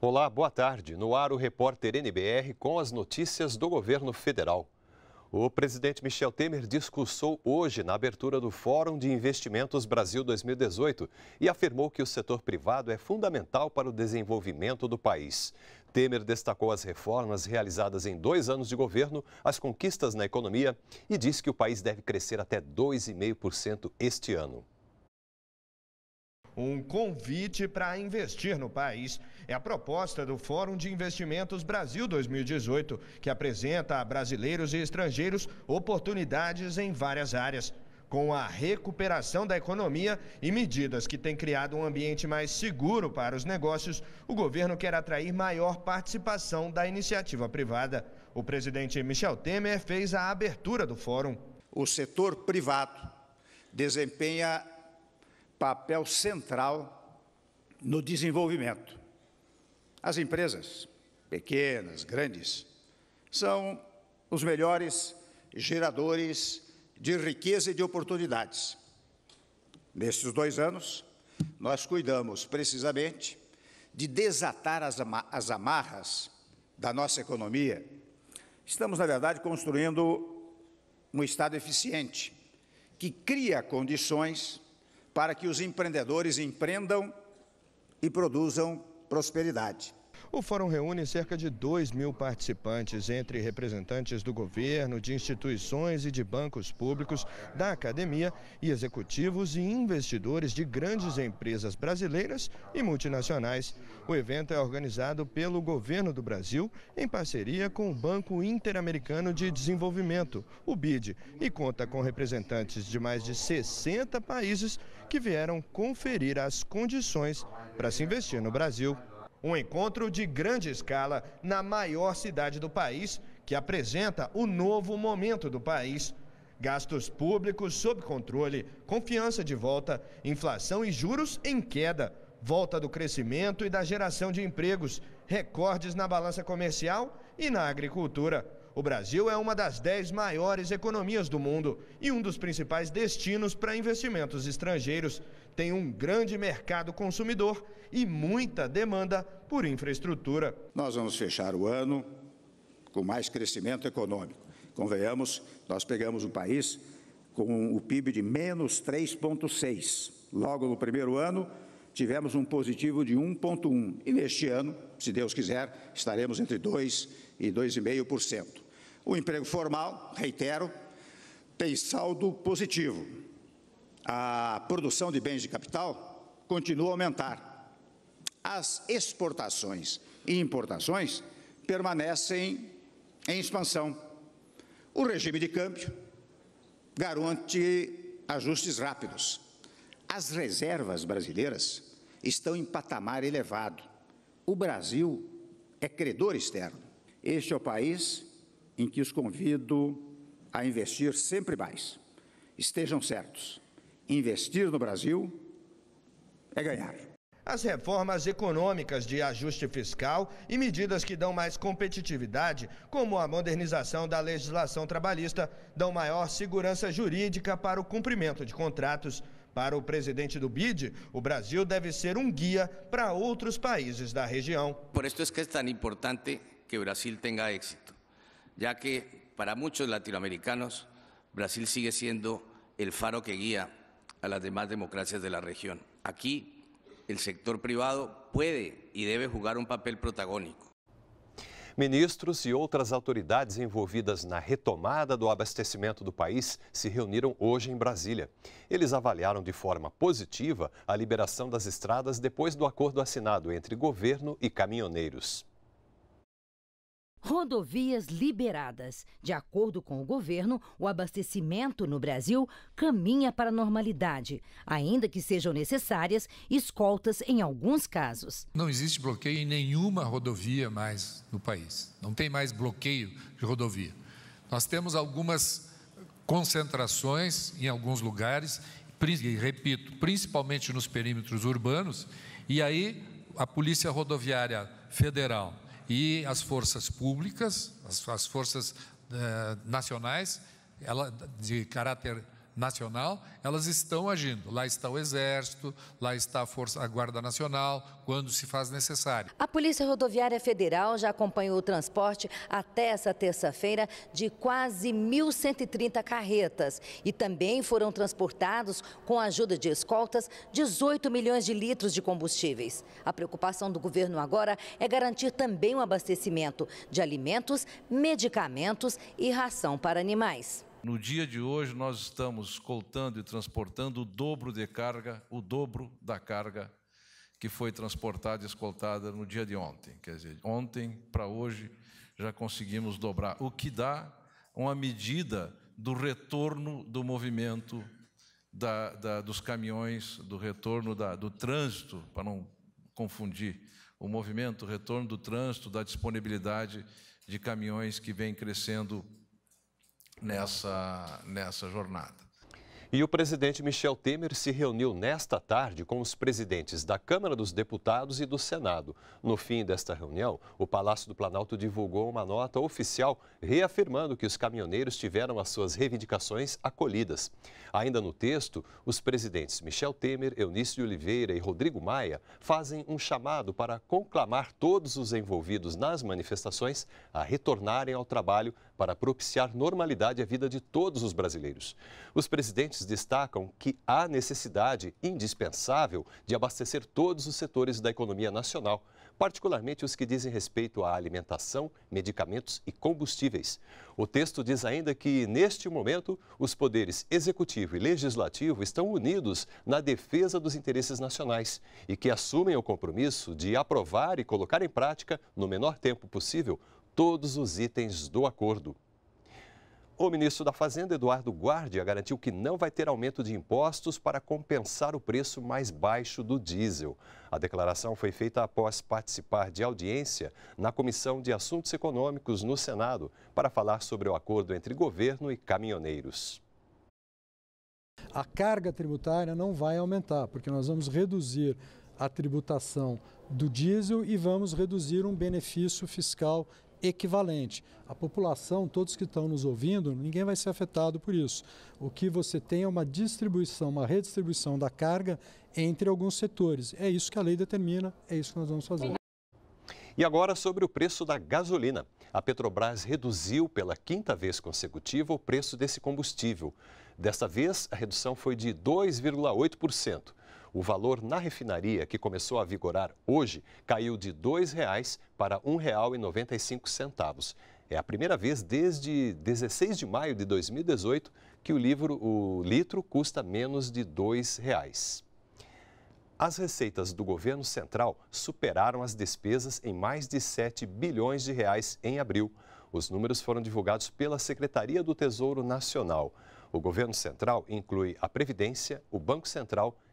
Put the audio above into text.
Olá, boa tarde. No ar o repórter NBR com as notícias do governo federal. O presidente Michel Temer discursou hoje na abertura do Fórum de Investimentos Brasil 2018 e afirmou que o setor privado é fundamental para o desenvolvimento do país. Temer destacou as reformas realizadas em dois anos de governo, as conquistas na economia e disse que o país deve crescer até 2,5% este ano. Um convite para investir no país. É a proposta do Fórum de Investimentos Brasil 2018, que apresenta a brasileiros e estrangeiros oportunidades em várias áreas com a recuperação da economia e medidas que têm criado um ambiente mais seguro para os negócios, o governo quer atrair maior participação da iniciativa privada. O presidente Michel Temer fez a abertura do fórum. O setor privado desempenha papel central no desenvolvimento. As empresas, pequenas, grandes, são os melhores geradores de riqueza e de oportunidades. Nestes dois anos, nós cuidamos precisamente de desatar as, ama as amarras da nossa economia. Estamos, na verdade, construindo um Estado eficiente, que cria condições para que os empreendedores empreendam e produzam prosperidade. O fórum reúne cerca de 2 mil participantes, entre representantes do governo, de instituições e de bancos públicos, da academia e executivos e investidores de grandes empresas brasileiras e multinacionais. O evento é organizado pelo governo do Brasil em parceria com o Banco Interamericano de Desenvolvimento, o BID, e conta com representantes de mais de 60 países que vieram conferir as condições para se investir no Brasil. Um encontro de grande escala na maior cidade do país, que apresenta o novo momento do país. Gastos públicos sob controle, confiança de volta, inflação e juros em queda, volta do crescimento e da geração de empregos, recordes na balança comercial e na agricultura. O Brasil é uma das dez maiores economias do mundo e um dos principais destinos para investimentos estrangeiros. Tem um grande mercado consumidor e muita demanda por infraestrutura. Nós vamos fechar o ano com mais crescimento econômico. Convenhamos, nós pegamos um país com o PIB de menos 3,6. Logo no primeiro ano, tivemos um positivo de 1,1%. E neste ano, se Deus quiser, estaremos entre 2% e 2,5%. O emprego formal, reitero, tem saldo positivo. A produção de bens de capital continua a aumentar. As exportações e importações permanecem em expansão. O regime de câmbio garante ajustes rápidos. As reservas brasileiras estão em patamar elevado. O Brasil é credor externo. Este é o país em que os convido a investir sempre mais. Estejam certos, investir no Brasil é ganhar. As reformas econômicas de ajuste fiscal e medidas que dão mais competitividade, como a modernização da legislação trabalhista, dão maior segurança jurídica para o cumprimento de contratos. Para o presidente do BID, o Brasil deve ser um guia para outros países da região. Por isso é que é tão importante que o Brasil tenha êxito ya que para muchos latinoamericanos Brasil sigue siendo el faro que guía a las demás democracias de la región. Aquí el sector privado puede y debe jugar un papel protagónico. Ministros e outras autoridades envolvidas na retomada do abastecimento do país se reuniram hoje em Brasília. Eles avaliaram de forma positiva a liberação das estradas depois do acordo assinado entre governo e caminhoneiros. Rodovias liberadas. De acordo com o governo, o abastecimento no Brasil caminha para a normalidade, ainda que sejam necessárias escoltas em alguns casos. Não existe bloqueio em nenhuma rodovia mais no país. Não tem mais bloqueio de rodovia. Nós temos algumas concentrações em alguns lugares, repito, principalmente nos perímetros urbanos, e aí a Polícia Rodoviária Federal e as forças públicas, as, as forças eh, nacionais, ela, de caráter nacional, elas estão agindo. Lá está o Exército, lá está a, Força, a Guarda Nacional, quando se faz necessário. A Polícia Rodoviária Federal já acompanhou o transporte até essa terça-feira de quase 1.130 carretas. E também foram transportados, com a ajuda de escoltas, 18 milhões de litros de combustíveis. A preocupação do governo agora é garantir também o abastecimento de alimentos, medicamentos e ração para animais. No dia de hoje, nós estamos coltando e transportando o dobro de carga, o dobro da carga que foi transportada e escoltada no dia de ontem. Quer dizer, ontem para hoje já conseguimos dobrar, o que dá uma medida do retorno do movimento da, da, dos caminhões, do retorno da, do trânsito, para não confundir o movimento, o retorno do trânsito, da disponibilidade de caminhões que vem crescendo nessa, nessa jornada. E o presidente Michel Temer se reuniu nesta tarde com os presidentes da Câmara dos Deputados e do Senado. No fim desta reunião, o Palácio do Planalto divulgou uma nota oficial reafirmando que os caminhoneiros tiveram as suas reivindicações acolhidas. Ainda no texto, os presidentes Michel Temer, Eunício de Oliveira e Rodrigo Maia fazem um chamado para conclamar todos os envolvidos nas manifestações a retornarem ao trabalho para propiciar normalidade à vida de todos os brasileiros. Os presidentes destacam que há necessidade indispensável de abastecer todos os setores da economia nacional, particularmente os que dizem respeito à alimentação, medicamentos e combustíveis. O texto diz ainda que, neste momento, os poderes executivo e legislativo estão unidos na defesa dos interesses nacionais e que assumem o compromisso de aprovar e colocar em prática, no menor tempo possível, todos os itens do acordo. O ministro da Fazenda, Eduardo Guardia, garantiu que não vai ter aumento de impostos para compensar o preço mais baixo do diesel. A declaração foi feita após participar de audiência na Comissão de Assuntos Econômicos no Senado para falar sobre o acordo entre governo e caminhoneiros. A carga tributária não vai aumentar, porque nós vamos reduzir a tributação do diesel e vamos reduzir um benefício fiscal equivalente. A população, todos que estão nos ouvindo, ninguém vai ser afetado por isso. O que você tem é uma distribuição, uma redistribuição da carga entre alguns setores. É isso que a lei determina, é isso que nós vamos fazer. E agora sobre o preço da gasolina. A Petrobras reduziu pela quinta vez consecutiva o preço desse combustível. Desta vez, a redução foi de 2,8%. O valor na refinaria, que começou a vigorar hoje, caiu de R$ 2,00 para R$ 1,95. É a primeira vez desde 16 de maio de 2018 que o, livro, o litro custa menos de R$ 2,00. As receitas do governo central superaram as despesas em mais de 7 bilhões de reais em abril. Os números foram divulgados pela Secretaria do Tesouro Nacional. O governo central inclui a Previdência, o Banco Central